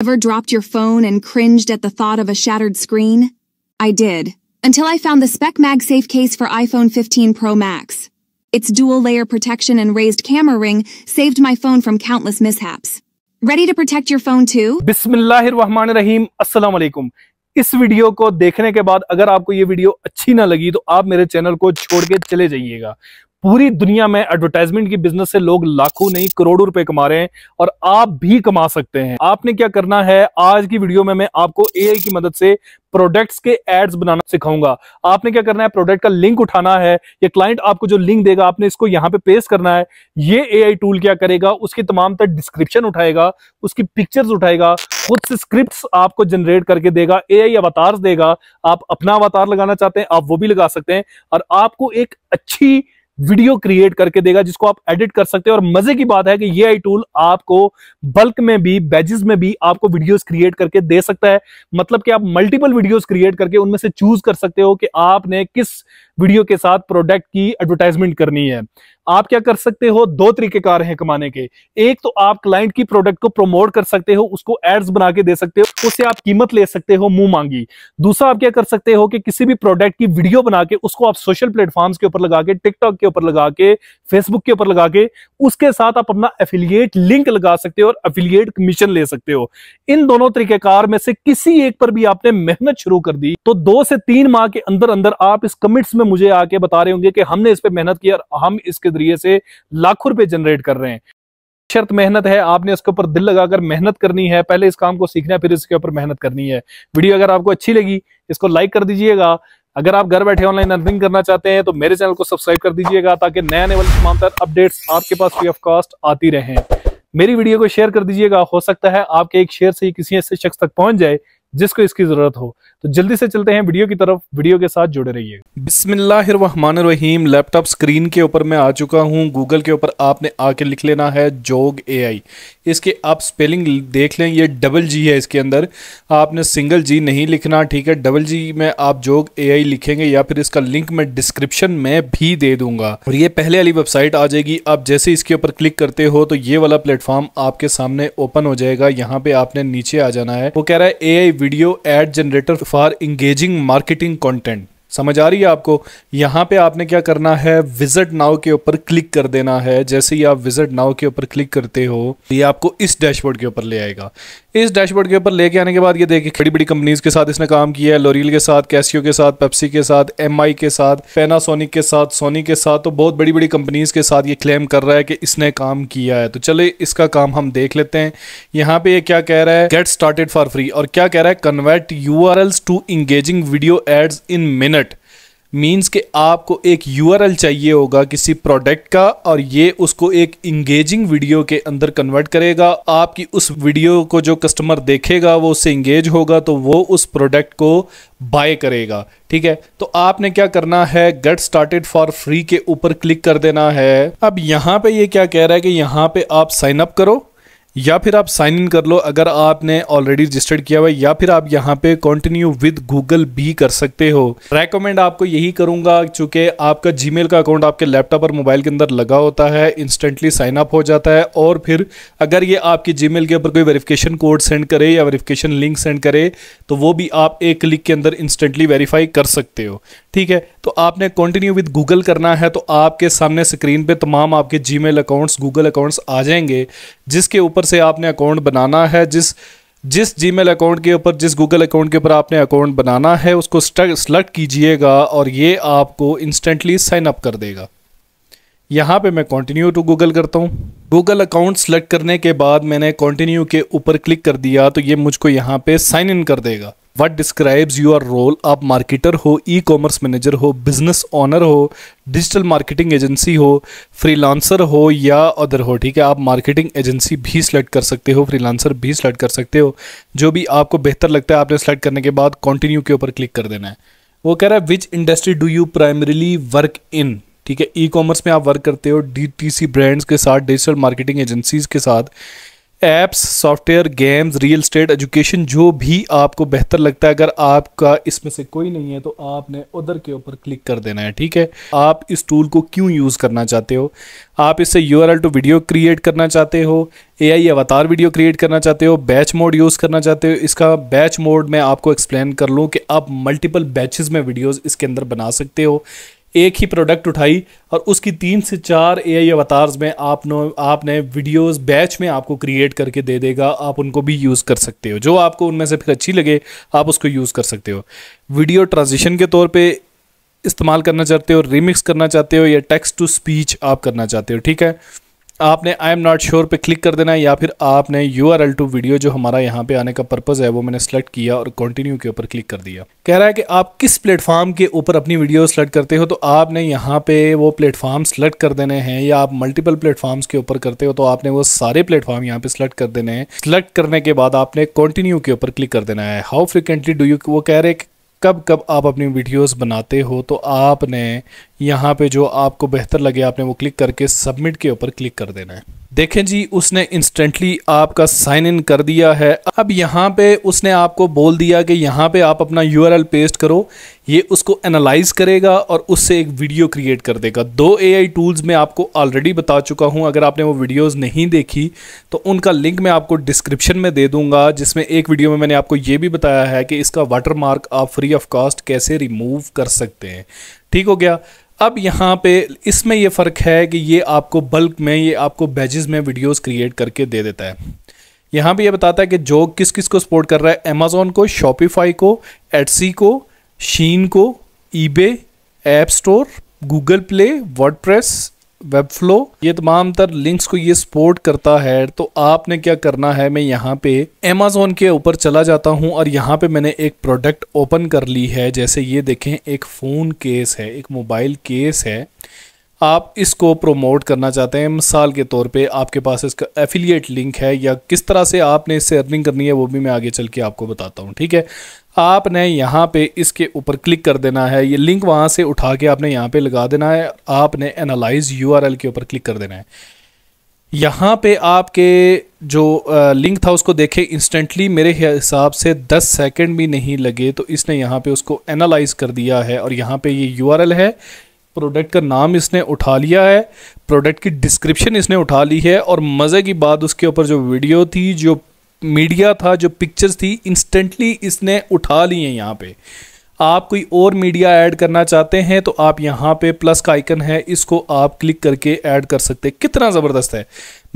Ever dropped your phone and cringed at the thought of a shattered screen? I did, until I found the Spec MagSafe case for iPhone 15 Pro Max. Its dual-layer protection and raised camera ring saved my phone from countless mishaps. Ready to protect your phone too? Bismillahirrahmanirrahim. Assalamu alaikum. इस video को देखने के बाद अगर आपको ये video अच्छी ना लगी तो आप मेरे चैनल को छोड़ के चले जाइएगा पूरी दुनिया में एडवर्टाइजमेंट की बिजनेस से लोग लाखों नहीं करोड़ों रुपए कमा रहे हैं और आप भी कमा सकते हैं आपने क्या करना है आज की वीडियो में मैं आपको एआई की मदद से प्रोडक्ट्स के एड्स बनाना सिखाऊंगा आपने क्या करना है प्रोडक्ट का लिंक उठाना है या क्लाइंट आपको जो लिंक देगा आपने इसको यहाँ पे पेस्ट करना है ये एआई टूल क्या करेगा उसके तमाम तरह डिस्क्रिप्शन उठाएगा उसकी पिक्चर्स उठाएगा खुद से स्क्रिप्ट्स आपको जनरेट करके देगा एआई अवतार देगा आप अपना अवतार लगाना चाहते हैं आप वो भी लगा सकते हैं और आपको एक अच्छी वीडियो क्रिएट करके देगा जिसको आप एडिट कर सकते हैं और मजे की बात है कि ये आई टूल आपको बल्क में भी बैजेस में भी आपको वीडियोस क्रिएट करके दे सकता है मतलब कि आप मल्टीपल वीडियोस क्रिएट करके उनमें से चूज कर सकते हो कि आपने किस वीडियो के साथ प्रोडक्ट की एडवर्टाइजमेंट करनी है आप क्या कर सकते हो दो तरीके कार हैं कमाने के एक तो आप क्लाइंट की प्रोडक्ट को प्रमोट कर सकते हो उसको एड्स बना के दे सकते हो उससे आप कीमत ले सकते हो मुंह मांगी दूसरा आप क्या कर सकते हो कि किसी भी प्रोडक्ट की वीडियो बना के उसको आप सोशल प्लेटफॉर्म्स के ऊपर लगा के टिकटॉक के ऊपर लगा के फेसबुक के ऊपर लगा के उसके साथ आप अपना एफिलियट लिंक लगा सकते हो और एफिलियट कमीशन ले सकते हो इन दोनों तरीकेकार में से किसी एक पर भी आपने मेहनत शुरू कर दी तो दो से तीन माह के अंदर अंदर आप इस कमिट्स में मुझे आके बता रहे होंगे कि हमने इस पर मेहनत की और हम इसके जरिए से लाखों रुपए जनरेट कर रहे हैं शर्त मेहनत है आपने इसके ऊपर दिल लगाकर मेहनत करनी है पहले इस काम को सीखना है फिर इसके ऊपर मेहनत करनी है वीडियो अगर आपको अच्छी लगी इसको लाइक कर दीजिएगा अगर आप घर बैठे ऑनलाइन अर्निंग करना चाहते हैं तो मेरे चैनल को सब्सक्राइब कर दीजिएगा ताकि नए आने वाले तमाम अपडेट्स आपके पास फ्री ऑफ कॉस्ट आती रहें मेरी वीडियो को शेयर कर दीजिएगा हो सकता है आपके एक शेयर से ही किसी ऐसे शख्स तक पहुंच जाए जिसको इसकी जरूरत हो तो जल्दी से चलते हैं वीडियो की तरफ वीडियो के साथ जुड़े रहिए बिस्मिल्लाहमान लैपटॉप स्क्रीन के ऊपर मैं आ चुका हूं गूगल के ऊपर आपने आके लिख लेना है जोग एआई इसके आप स्पेलिंग देख लें ये डबल जी है इसके अंदर आपने सिंगल जी नहीं लिखना ठीक है डबल जी में आप जोग ए लिखेंगे या फिर इसका लिंक मैं डिस्क्रिप्शन में भी दे दूंगा और ये पहले वाली वेबसाइट आ जाएगी आप जैसे इसके ऊपर क्लिक करते हो तो ये वाला प्लेटफॉर्म आपके सामने ओपन हो जाएगा यहाँ पे आपने नीचे आ जाना है वो कह रहा है a video ad generator for engaging marketing content समझ आ रही है आपको यहाँ पे आपने क्या करना है विजिट नाउ के ऊपर क्लिक कर देना है जैसे ही आप विजिट नाउ के ऊपर क्लिक करते हो ये आपको इस डैशबोर्ड के ऊपर ले आएगा इस डैशबोर्ड के ऊपर लेके आने के बाद ये देखिए बड़ी बड़ी कंपनीज के साथ इसने काम किया है लोरियल के साथ कैसियो के साथ पेप्सी के साथ एम के साथ पेनासोनिक के साथ सोनी के साथ तो बहुत बड़ी बड़ी कंपनीज के साथ ये क्लेम कर रहा है कि इसने काम किया है तो चले इसका काम हम देख लेते हैं यहाँ पे ये क्या कह रहा है गेट स्टार्टेड फॉर फ्री और क्या कह रहा है convert you to engaging video ads in minute means कि आपको एक यू चाहिए होगा किसी प्रोडक्ट का और ये उसको एक इंगेजिंग वीडियो के अंदर कन्वर्ट करेगा आपकी उस वीडियो को जो कस्टमर देखेगा वो उससे इंगेज होगा तो वो उस प्रोडक्ट को बाय करेगा ठीक है तो आपने क्या करना है गेट स्टार्टेड फॉर फ्री के ऊपर क्लिक कर देना है अब यहाँ पे ये क्या कह रहा है कि यहाँ पे आप साइन अप करो या फिर आप साइन इन कर लो अगर आपने ऑलरेडी रजिस्टर्ड किया हुआ है या फिर आप यहाँ पे कंटिन्यू विद गूगल भी कर सकते हो रेकमेंड आपको यही करूंगा चूंकि आपका जीमेल का अकाउंट आपके लैपटॉप और मोबाइल के अंदर लगा होता है इंस्टेंटली साइन अप हो जाता है और फिर अगर ये आपकी जीमेल के ऊपर कोई वेरिफिकेशन कोड सेंड करे या वेरिफिकेशन लिंक सेंड करे तो वो भी आप एक क्लिक के अंदर इंस्टेंटली वेरीफाई कर सकते हो ठीक है तो आपने कंटिन्यू विद गूगल करना है तो आपके सामने स्क्रीन पे तमाम आपके जीमेल अकाउंट्स गूगल अकाउंट्स आ जाएंगे जिसके ऊपर से आपने अकाउंट बनाना है जिस जिस जीमेल अकाउंट के ऊपर जिस गूगल अकाउंट के ऊपर आपने अकाउंट बनाना है उसको सेलेक्ट कीजिएगा और ये आपको इंस्टेंटली साइन अप कर देगा यहाँ पे मैं कंटिन्यू टू गूगल करता हूँ गूगल अकाउंट सेलेक्ट करने के बाद मैंने कंटिन्यू के ऊपर क्लिक कर दिया तो ये मुझको यहाँ पे साइन इन कर देगा वट डिस्क्राइब्स your रोल आप मार्केटर हो ई कॉमर्स मैनेजर हो बिजनेस ऑनर हो डिजिटल मार्केटिंग एजेंसी हो फ्रीलांसर हो या अदर हो ठीक है आप मार्केटिंग एजेंसी भी सिलेक्ट कर सकते हो फ्रीलांसर भी सिलेक्ट कर सकते हो जो भी आपको बेहतर लगता है आपने सेलेक्ट करने के बाद कंटिन्यू के ऊपर क्लिक कर देना है वो कह रहा है which industry do you primarily work in ठीक है ई कॉमर्स में आप वर्क करते हो डी टी सी ब्रांड्स के साथ डिजिटल मार्केटिंग एजेंसीज के साथ apps software games real estate education जो भी आपको बेहतर लगता है अगर आपका इसमें से कोई नहीं है तो आपने उधर के ऊपर क्लिक कर देना है ठीक है आप इस टूल को क्यों यूज़ करना चाहते हो आप इससे U R to video create करना चाहते हो ए आई अवतार वीडियो क्रिएट करना चाहते हो बैच मोड यूज़ करना चाहते हो इसका बैच मोड मैं आपको एक्सप्लेन कर लूँ कि आप मल्टीपल बैचेज़ में वीडियोज़ इसके अंदर बना सकते हो एक ही प्रोडक्ट उठाई और उसकी तीन से चार ए आई अवतार्स में आपने आपने वीडियोस बैच में आपको क्रिएट करके दे देगा आप उनको भी यूज़ कर सकते हो जो आपको उनमें से फिर अच्छी लगे आप उसको यूज़ कर सकते हो वीडियो ट्रांजिशन के तौर पे इस्तेमाल करना चाहते हो रिमिक्स करना चाहते हो या टेक्स्ट टू स्पीच आप करना चाहते हो ठीक है आपने आई एम नॉट श्योर पे क्लिक कर देना है या फिर आपने U R L to video जो हमारा यहाँ पे आने का पर्पज़ है वो मैंने सेलेक्ट किया और कंटिन्यू के ऊपर क्लिक कर दिया कह रहा है कि आप किस प्लेटफॉर्म के ऊपर अपनी वीडियो सेलेक्ट करते हो तो आपने यहाँ पे वो प्लेटफॉर्म सेलेक्ट कर देने हैं या आप मल्टीपल प्लेटफॉर्म्स के ऊपर करते हो तो आपने वो सारे प्लेटफॉर्म यहाँ पे सेलेक्ट कर देने हैं सेलेक्ट करने के बाद आपने कॉन्टिन्यू के ऊपर क्लिक कर देना है हाउ फ्रिक्वेंटली डू यू वो कह रहे हैं कब कब आप अपनी वीडियोस बनाते हो तो आपने यहाँ पे जो आपको बेहतर लगे आपने वो क्लिक करके सबमिट के ऊपर क्लिक कर देना है देखें जी उसने इंस्टेंटली आपका साइन इन कर दिया है अब यहाँ पे उसने आपको बोल दिया कि यहाँ पे आप अपना यूआरएल पेस्ट करो ये उसको एनालाइज करेगा और उससे एक वीडियो क्रिएट कर देगा दो एआई टूल्स में आपको ऑलरेडी बता चुका हूँ अगर आपने वो वीडियोस नहीं देखी तो उनका लिंक मैं आपको डिस्क्रिप्शन में दे दूंगा जिसमें एक वीडियो में मैंने आपको ये भी बताया है कि इसका वाटर आप फ्री ऑफ कॉस्ट कैसे रिमूव कर सकते हैं ठीक हो गया अब यहाँ पे इसमें ये फ़र्क है कि ये आपको बल्क में ये आपको बैजेस में वीडियोस क्रिएट करके दे देता है यहाँ पे ये बताता है कि जो किस किस को सपोर्ट कर रहा है अमेज़ोन को शॉपिफाई को एटसी को शीन को eBay app store Google Play WordPress Webflow ये तमाम तर लिंक्स को ये सपोर्ट करता है तो आपने क्या करना है मैं यहाँ पे अमेजोन के ऊपर चला जाता हूँ और यहाँ पे मैंने एक प्रोडक्ट ओपन कर ली है जैसे ये देखें एक फ़ोन केस है एक मोबाइल केस है आप इसको प्रोमोट करना चाहते हैं मिसाल के तौर पे आपके पास इसका एफिलिएट लिंक है या किस तरह से आपने इससे अर्निंग करनी है वो भी मैं आगे चल के आपको बताता हूँ ठीक है आपने यहाँ पे इसके ऊपर क्लिक कर देना है ये लिंक वहाँ से उठा के आपने यहाँ पे लगा देना है आपने एनालाइज यूआरएल के ऊपर क्लिक कर देना है यहाँ पे आपके जो लिंक था उसको देखे इंस्टेंटली मेरे हिसाब से 10 सेकंड भी नहीं लगे तो इसने यहाँ पे उसको एनालाइज कर दिया है और यहाँ पे ये यूआरएल है प्रोडक्ट का नाम इसने उठा लिया है प्रोडक्ट की डिस्क्रिप्शन इसने उठा ली है और मज़े की बात उसके ऊपर जो वीडियो थी जो मीडिया था जो पिक्चर्स थी इंस्टेंटली इसने उठा ली है यहाँ पे आप कोई और मीडिया ऐड करना चाहते हैं तो आप यहाँ पे प्लस का आइकन है इसको आप क्लिक करके ऐड कर सकते हैं कितना ज़बरदस्त है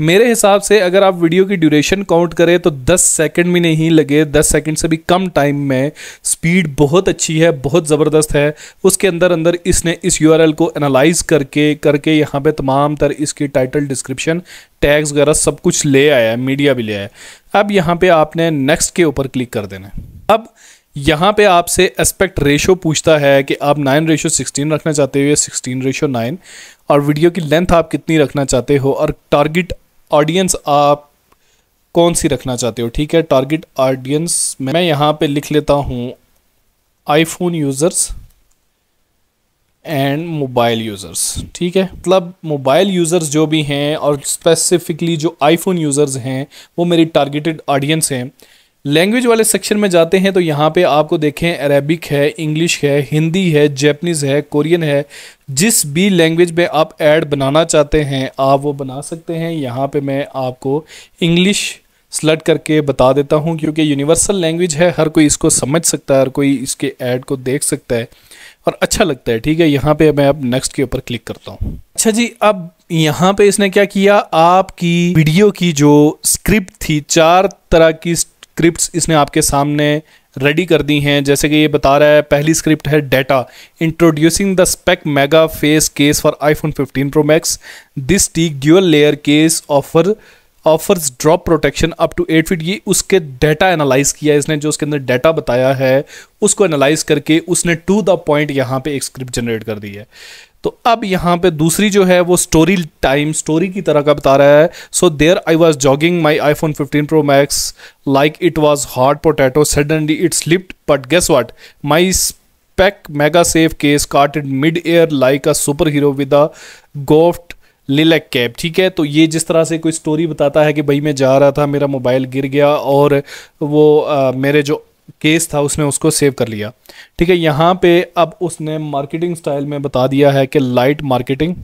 मेरे हिसाब से अगर आप वीडियो की ड्यूरेशन काउंट करें तो 10 सेकंड भी नहीं लगे 10 सेकंड से भी कम टाइम में स्पीड बहुत अच्छी है बहुत ज़बरदस्त है उसके अंदर अंदर इसने इस यूआरएल को एनालाइज करके करके यहाँ पे तमाम तर इसकी टाइटल डिस्क्रिप्शन टैग्स वगैरह सब कुछ ले आया है मीडिया भी ले आया है अब यहाँ पर आपने नेक्स्ट के ऊपर क्लिक कर देना है अब यहाँ पे आपसे एस्पेक्ट रेशो पूछता है कि आप नाइन रेशो सिक्सटीन रखना चाहते हो या सिक्सटीन रेशो नाइन और वीडियो की लेंथ आप कितनी रखना चाहते हो और टारगेट ऑडियंस आप कौन सी रखना चाहते हो ठीक है टारगेट ऑडियंस मैं यहाँ पे लिख लेता हूँ iPhone users and mobile users ठीक है मतलब मोबाइल यूज़र्स जो भी हैं और स्पेसिफिकली जो आईफोन यूज़र्स हैं वो मेरी टारगेटेड ऑडियंस हैं लैंग्वेज वाले सेक्शन में जाते हैं तो यहाँ पे आपको देखें अरेबिक है इंग्लिश है हिंदी है जैपनीज़ है कोरियन है जिस भी लैंग्वेज में आप ऐड बनाना चाहते हैं आप वो बना सकते हैं यहाँ पे मैं आपको इंग्लिश सेलेक्ट करके बता देता हूँ क्योंकि यूनिवर्सल लैंग्वेज है हर कोई इसको समझ सकता है हर कोई इसके ऐड को देख सकता है और अच्छा लगता है ठीक है यहाँ पे मैं अब नेक्स्ट के ऊपर क्लिक करता हूँ अच्छा जी अब यहाँ पे इसने क्या किया आपकी वीडियो की जो स्क्रिप्ट थी चार तरह की स्क्रिप्ट्स इसने आपके सामने रेडी कर दी हैं जैसे कि ये बता रहा है पहली स्क्रिप्ट है data introducing the Spec Mega face case for iPhone 15 pro max this teak dual layer case offer offers drop protection up to eight feet ये उसके डाटा एनालाइज किया इसने जो उसके अंदर डेटा बताया है उसको एनालाइज करके उसने टू द पॉइंट यहाँ पे एक स्क्रिप्ट जनरेट कर दी है तो अब यहाँ पे दूसरी जो है वो स्टोरी टाइम स्टोरी की तरह का बता रहा है so there I was jogging my iPhone fifteen pro max like it was hot potato suddenly it slipped but guess what my Spec Mega safe case carted mid air like a super hero with a गोफ्ट लिलेक cap ठीक है तो ये जिस तरह से कोई स्टोरी बताता है कि भाई मैं जा रहा था मेरा मोबाइल गिर गया और वो आ, मेरे जो केस था उसने उसको सेव कर लिया ठीक है यहाँ पे अब उसने मार्केटिंग स्टाइल में बता दिया है कि light marketing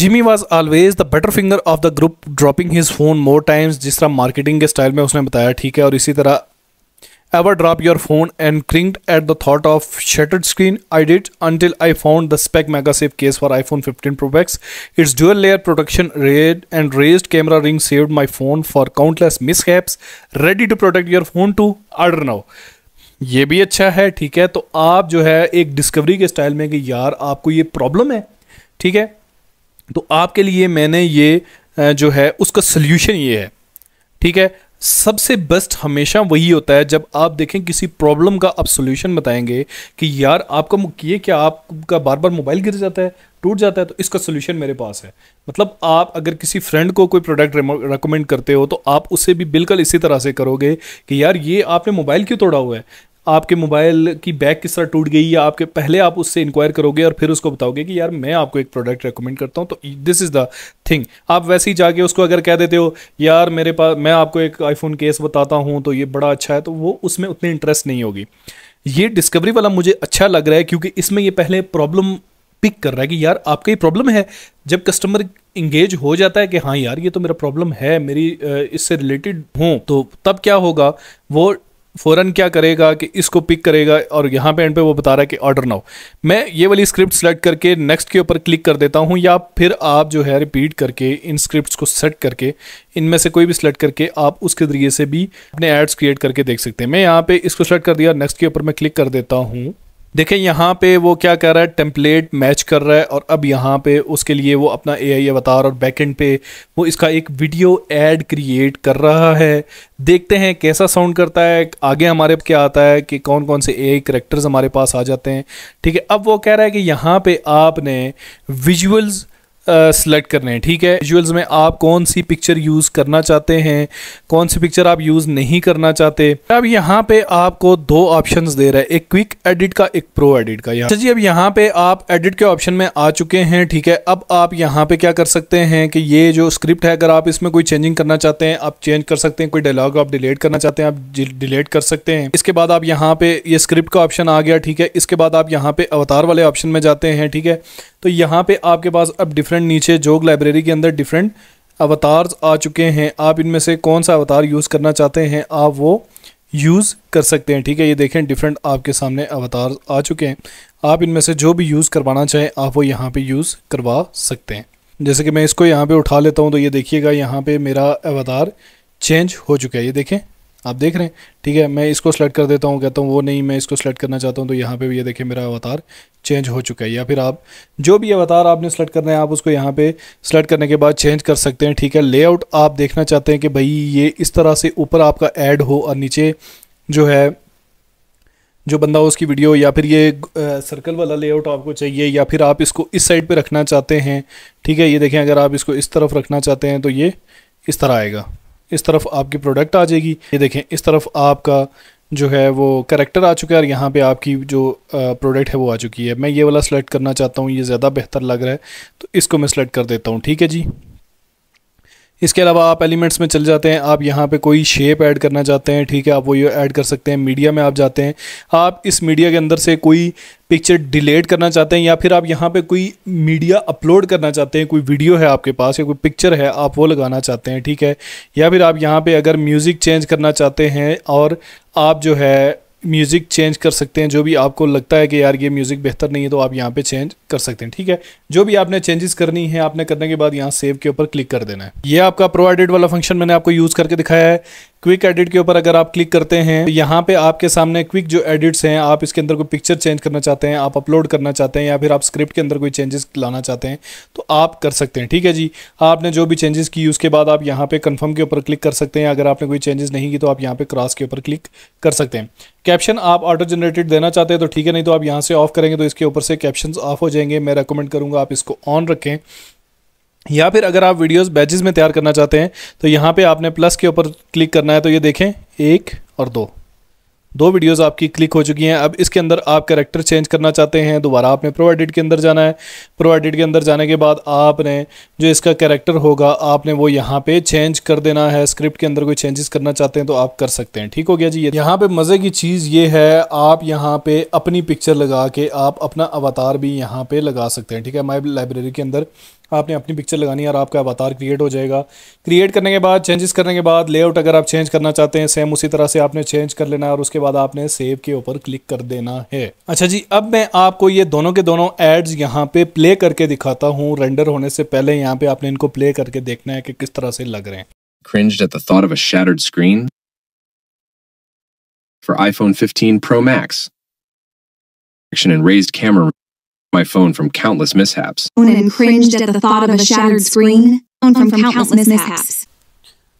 Jimmy was always the better finger of the group dropping his phone more times जिस तरह मार्केटिंग के स्टाइल में उसने बताया ठीक है और इसी तरह ever drop your phone and cringed at the thought of shattered screen? I did until I found the Spec MagSafe case for iPhone 15 Pro Max. Its dual layer protection red and raised camera ring saved my phone for countless mishaps. Ready to protect your phone too? Order now. ये भी अच्छा है ठीक है तो आप जो है एक डिस्कवरी के स्टाइल में कि यार आपको ये प्रॉब्लम है ठीक है तो आपके लिए मैंने ये जो है उसका सल्यूशन ये है ठीक है सबसे बेस्ट हमेशा वही होता है जब आप देखें किसी प्रॉब्लम का आप सोल्यूशन बताएंगे कि यार आपका ये क्या आपका बार बार मोबाइल गिर जाता है टूट जाता है तो इसका सोल्यूशन मेरे पास है मतलब आप अगर किसी फ्रेंड को कोई प्रोडक्ट रिकमेंड करते हो तो आप उसे भी बिल्कुल इसी तरह से करोगे कि यार ये आपने मोबाइल क्यों तोड़ा हुआ है आपके मोबाइल की बैक किस तरह टूट गई या आपके पहले आप उससे इंक्वायर करोगे और फिर उसको बताओगे कि यार मैं आपको एक प्रोडक्ट रिकमेंड करता हूँ तो दिस इज़ द थिंग आप वैसे ही जाके उसको अगर कह देते हो यार मेरे पास मैं आपको एक आईफोन केस बताता हूँ तो ये बड़ा अच्छा है तो वो उसमें उतनी इंटरेस्ट नहीं होगी ये डिस्कवरी वाला मुझे अच्छा लग रहा है क्योंकि इसमें ये पहले प्रॉब्लम पिक कर रहा है कि यार आपका ही प्रॉब्लम है जब कस्टमर इंगेज हो जाता है कि हाँ यार ये तो मेरा प्रॉब्लम है मेरी इससे रिलेटेड हों तो तब क्या होगा वो फ़ौरन क्या करेगा कि इसको पिक करेगा और यहाँ पे एंड पे वो बता रहा है कि ऑर्डर नाउ मैं ये वाली स्क्रिप्ट सेलेक्ट करके नेक्स्ट के ऊपर क्लिक कर देता हूँ या फिर आप जो है रिपीट करके इन स्क्रिप्ट को सेट करके इनमें से कोई भी सिलेक्ट करके आप उसके ज़रिए से भी अपने एड्स क्रिएट करके देख सकते हैं मैं यहाँ पर इसको सेलेक्ट कर दिया नेक्स्ट के ऊपर मैं क्लिक कर देता हूँ देखें यहाँ पे वो क्या कर रहा है टेम्पलेट मैच कर रहा है और अब यहाँ पे उसके लिए वो अपना ए आई अवतार और बैकेंड पे वो इसका एक वीडियो एड क्रिएट कर रहा है देखते हैं कैसा साउंड करता है आगे हमारे क्या आता है कि कौन कौन से ए आई करेक्टर्स हमारे पास आ जाते हैं ठीक है अब वो कह रहा है कि यहाँ पे आपने विजुअल्स सेलेक्ट करने हैं ठीक है विजुअल्स में आप कौन सी पिक्चर यूज़ करना चाहते हैं कौन सी पिक्चर आप यूज़ नहीं करना चाहते अब यहाँ पे आपको दो ऑप्शंस दे रहा है एक क्विक एडिट का एक प्रो एडिट का यहाँ जी अब यहाँ पे आप एडिट के ऑप्शन में आ चुके हैं ठीक है अब आप यहाँ पे क्या कर सकते हैं कि ये जो स्क्रिप्ट है अगर आप इसमें कोई चेंजिंग करना चाहते हैं आप चेंज कर सकते हैं कोई डायलॉग आप डिलीट करना चाहते हैं आप डिलीट कर सकते हैं इसके बाद आप यहाँ पे ये स्क्रिप्ट का ऑप्शन आ गया ठीक है इसके बाद आप यहाँ पे अवतार वाले ऑप्शन में जाते हैं ठीक है तो यहाँ पे आपके पास अब डिफरेंट नीचे जोग लाइब्रेरी के अंदर डिफरेंट अवतार्स आ चुके हैं आप इनमें से कौन सा अवतार यूज़ करना चाहते हैं आप वो यूज़ कर सकते हैं ठीक है ये देखें डिफरेंट आपके सामने अवतार आ चुके हैं आप इनमें से जो भी यूज़ करवाना चाहें आप वो यहाँ पर यूज़ करवा सकते हैं जैसे कि मैं इसको यहाँ पर उठा लेता हूँ तो ये देखिएगा यहाँ पर मेरा अवतार चेंज हो चुका है ये देखें आप देख रहे हैं ठीक है मैं इसको सेलेक्ट कर देता हूँ कहता हूँ वो नहीं मैं इसको सेलेक्ट करना चाहता हूँ तो यहाँ पे भी ये देखिए मेरा अवतार चेंज हो चुका है या फिर आप जो भी अवतार आपने सेलेक्ट करना है आप उसको यहाँ पे सेलेक्ट करने के बाद चेंज कर सकते हैं ठीक है लेआउट आप देखना चाहते हैं कि भाई ये इस तरह से ऊपर आपका एड हो और नीचे जो है जो बंदा हो उसकी वीडियो या फिर ये सर्कल वाला लेआउट आपको चाहिए या फिर आप इसको इस साइड पर रखना चाहते हैं ठीक है ये देखें अगर आप इसको इस तरफ रखना चाहते हैं तो ये इस तरह आएगा इस तरफ आपकी प्रोडक्ट आ जाएगी ये देखें इस तरफ आपका जो है वो करेक्टर आ चुका है और यहाँ पे आपकी जो प्रोडक्ट है वो आ चुकी है मैं ये वाला सेलेक्ट करना चाहता हूँ ये ज़्यादा बेहतर लग रहा है तो इसको मैं सेलेक्ट कर देता हूँ ठीक है जी इसके अलावा आप एलिमेंट्स में चल जाते हैं आप यहाँ पे कोई शेप ऐड करना चाहते हैं ठीक है आप वो ये ऐड कर सकते हैं मीडिया में आप जाते हैं आप इस मीडिया के अंदर से कोई पिक्चर डिलीट करना चाहते हैं या फिर आप यहाँ पे कोई मीडिया अपलोड करना चाहते हैं कोई वीडियो है आपके पास या कोई पिक्चर है आप वो लगाना चाहते हैं ठीक है या फिर आप यहाँ पर अगर म्यूज़िक चेंज करना चाहते हैं और आप जो है म्यूज़िक चेंज कर सकते हैं जो भी आपको लगता है कि यार ये म्यूज़िक बेहतर नहीं है तो आप यहाँ पर चेंज कर सकते हैं ठीक है जो भी आपने चेंजेस करनी है आपने करने के बाद यहाँ सेव के ऊपर क्लिक कर देना है ये आपका प्रो एडिट वाला फंक्शन मैंने आपको यूज़ करके दिखाया है क्विक एडिट के ऊपर अगर आप क्लिक करते हैं तो यहाँ पे आपके सामने क्विक जो एडिट्स हैं आप इसके अंदर कोई पिक्चर चेंज करना चाहते हैं आप अपलोड करना चाहते हैं या फिर आप स्क्रिप्ट के अंदर कोई चेंजेस लाना चाहते हैं तो आप कर सकते हैं ठीक है जी आपने जो भी चेंजेस की उसके बाद आप यहाँ पे कंफर्म के ऊपर क्लिक कर सकते हैं अगर आपने कोई चेंजेस नहीं की तो आप यहाँ पे क्रॉस के ऊपर क्लिक कर सकते हैं कैप्शन आप ऑटो जनरेटेड देना चाहते हैं तो ठीक है नहीं तो आप यहाँ से ऑफ करेंगे तो इसके ऊपर से कैप्शन ऑफ हो जाएंगे जाएंगे मैं रेकमेंड करूंगा आप इसको ऑन रखें या फिर अगर आप वीडियोस बैजेस में तैयार करना चाहते हैं तो यहाँ पे आपने प्लस के ऊपर क्लिक करना है तो ये देखें एक और दो दो वीडियोस आपकी क्लिक हो चुकी हैं अब इसके अंदर आप करेक्टर चेंज करना चाहते हैं दोबारा आपने प्रोवाइडेड के अंदर जाना है प्रोवाइडेड के अंदर जाने के बाद आपने जो इसका करेक्टर होगा आपने वो यहाँ पे चेंज कर देना है स्क्रिप्ट के अंदर कोई चेंजेस करना चाहते हैं तो आप कर सकते हैं ठीक हो गया जी यहाँ पे मज़े की चीज़ ये है आप यहाँ पे अपनी पिक्चर लगा के आप अपना अवतार भी यहाँ पे लगा सकते हैं ठीक है माई लाइब्रेरी के अंदर आपने अपनी पिक्चर लगानी है और आपका अवतार क्रिएट हो जाएगा क्रिएट करने के बाद चेंजेस करने के बाद लेआउट अगर आप चेंज करना चाहते हैं सेम उसी तरह से आपने चेंज कर लेना है और उसके बाद आपने सेव के ऊपर क्लिक कर देना है अच्छा जी अब मैं आपको ये दोनों के दोनों एड्स यहाँ पे प्ले करके दिखाता हूँ रेंडर होने से पहले यहाँ पे आपने इनको प्ले करके देखना है कि किस तरह से लग रहे हैं Cringed at the thought of a shattered screen? For iPhone 15 Pro Max. Action and raised camera my phone from countless mishaps. And cringed at the thought of a shattered screen from, from countless mishaps.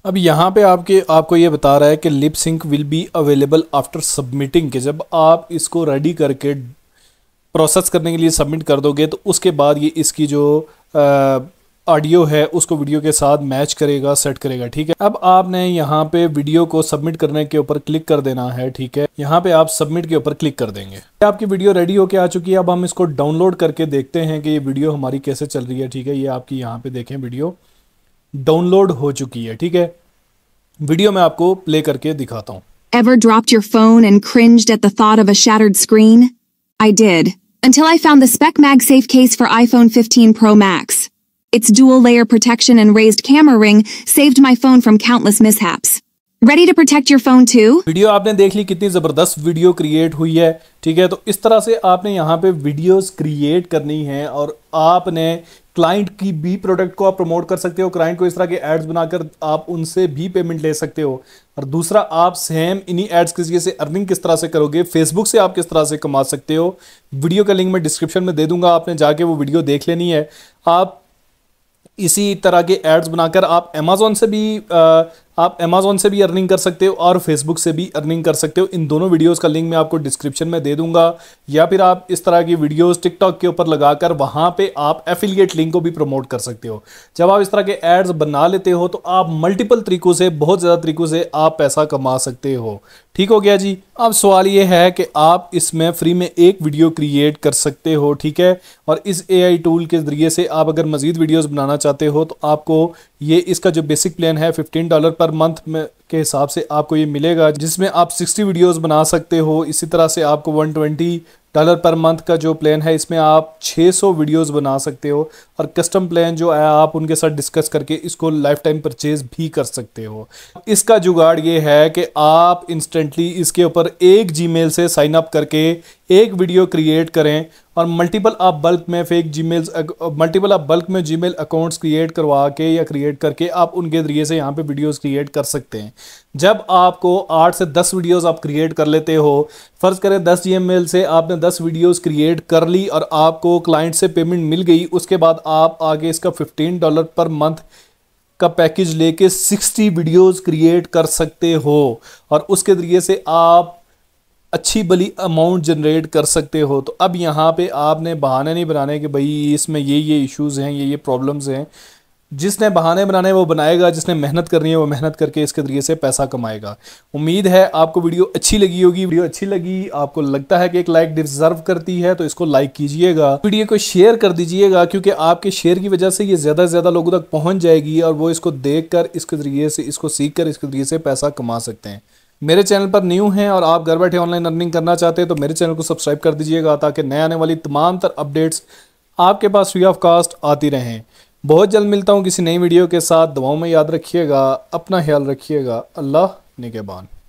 अब यहाँ पे आपके आपको ये बता रहा है कि lip sync will be available after submitting के जब आप इसको रेडी करके प्रोसेस करने के लिए सबमिट कर दोगे तो उसके बाद ये इसकी जो आ, ऑडियो है उसको वीडियो के साथ मैच करेगा सेट करेगा ठीक है अब आपने यहाँ पे वीडियो को सबमिट करने के ऊपर क्लिक कर देना है ठीक है यहाँ पे आप सबमिट के ऊपर क्लिक कर देंगे आपकी वीडियो रेडी होके आ चुकी है अब हम इसको डाउनलोड करके देखते हैं कि ये वीडियो हमारी कैसे चल रही है ठीक है ये आपकी यहाँ पे देखें वीडियो डाउनलोड हो चुकी है ठीक है वीडियो में आपको प्ले करके दिखाता हूँ Ever dropped your phone and cringed at the thought of a shattered screen? I did, until I found the Spec MagSafe case for iPhone 15 Pro Max. Its dual-layer protection and raised camera ring saved my phone from countless mishaps. Ready to protect your phone too? Video आपने देख ली कितनी ज़बरदस्त video create हुई है ठीक है तो इस तरह से आपने यहाँ पे वीडियोस क्रिएट करनी है और आपने क्लाइंट की भी प्रोडक्ट को आप प्रमोट कर सकते हो क्लाइंट को इस तरह के एड्स बनाकर आप उनसे भी पेमेंट ले सकते हो और दूसरा आप सेम इन्हीं एड्स के जरिए से अर्निंग किस तरह से करोगे फेसबुक से आप किस तरह से कमा सकते हो वीडियो का लिंक मैं डिस्क्रिप्शन में दे दूंगा आपने जाके वो वीडियो देख लेनी है आप इसी तरह के एड्स बनाकर आप अमेज़ोन से भी आप अमेजोन से भी अर्निंग कर सकते हो और फेसबुक से भी अर्निंग कर सकते हो इन दोनों वीडियोस का लिंक मैं आपको डिस्क्रिप्शन में दे दूंगा या फिर आप इस तरह की वीडियोस टिकटॉक के ऊपर लगाकर वहां पे आप एफिलिएट लिंक को भी प्रमोट कर सकते हो जब आप इस तरह के एड्स बना लेते हो तो आप मल्टीपल तरीकों से बहुत ज़्यादा तरीकों से आप पैसा कमा सकते हो ठीक हो गया जी अब सवाल ये है कि आप इसमें फ्री में एक वीडियो क्रिएट कर सकते हो ठीक है और इस एआई टूल के ज़रिए से आप अगर मज़ीद वीडियोज़ बनाना चाहते हो तो आपको ये इसका जो बेसिक प्लान है फिफ्टीन डॉलर पर मंथ में के हिसाब से आपको ये मिलेगा जिसमें आप 60 वीडियोस बना सकते हो इसी तरह से आपको 120 डॉलर पर मंथ का जो प्लान है इसमें आप 600 वीडियोस बना सकते हो और कस्टम प्लान जो है आप उनके साथ डिस्कस करके इसको लाइफ टाइम परचेज भी कर सकते हो इसका जुगाड़ ये है कि आप इंस्टेंटली इसके ऊपर एक मेल से साइन अप करके एक वीडियो क्रिएट करें और मल्टीपल आप बल्क में फेक जी मल्टीपल आप बल्क में जी अकाउंट्स क्रिएट करवा के या क्रिएट करके आप उनके ज़रिए से यहाँ पे वीडियोस क्रिएट कर सकते हैं जब आपको आठ से दस वीडियोस आप क्रिएट कर लेते हो फ़र्ज़ करें दस जी से आपने दस वीडियोस क्रिएट कर ली और आपको क्लाइंट से पेमेंट मिल गई उसके बाद आप आगे इसका फिफ्टीन डॉलर पर मंथ का पैकेज लेके 60 वीडियोस क्रिएट कर सकते हो और उसके ज़रिए से आप अच्छी बली अमाउंट जनरेट कर सकते हो तो अब यहाँ पे आपने बहाने नहीं बनाने कि भाई इसमें ये ये इश्यूज़ हैं ये ये प्रॉब्लम्स हैं जिसने बहाने बनाने वो बनाएगा जिसने मेहनत करनी है वो मेहनत करके इसके ज़रिए से पैसा कमाएगा उम्मीद है आपको वीडियो अच्छी लगी होगी वीडियो अच्छी लगी आपको लगता है कि एक लाइक डिजर्व करती है तो इसको लाइक कीजिएगा वीडियो को शेयर कर दीजिएगा क्योंकि आपके शेयर की वजह से ये ज़्यादा से ज़्यादा लोगों तक पहुँच जाएगी और वो इसको देख कर इसके ज़रिए से इसको सीख कर इसके ज़रिए से पैसा कमा सकते हैं मेरे चैनल पर न्यू हैं और आप घर बैठे ऑनलाइन अर्निंग करना चाहते हैं तो मेरे चैनल को सब्सक्राइब कर दीजिएगा ताकि नए आने वाली तमाम तर अपडेट्स आपके पास फ्री ऑफ कास्ट आती रहें बहुत जल्द मिलता हूँ किसी नई वीडियो के साथ दवाओं में याद रखिएगा अपना ख्याल रखिएगा अल्लाह निगेबान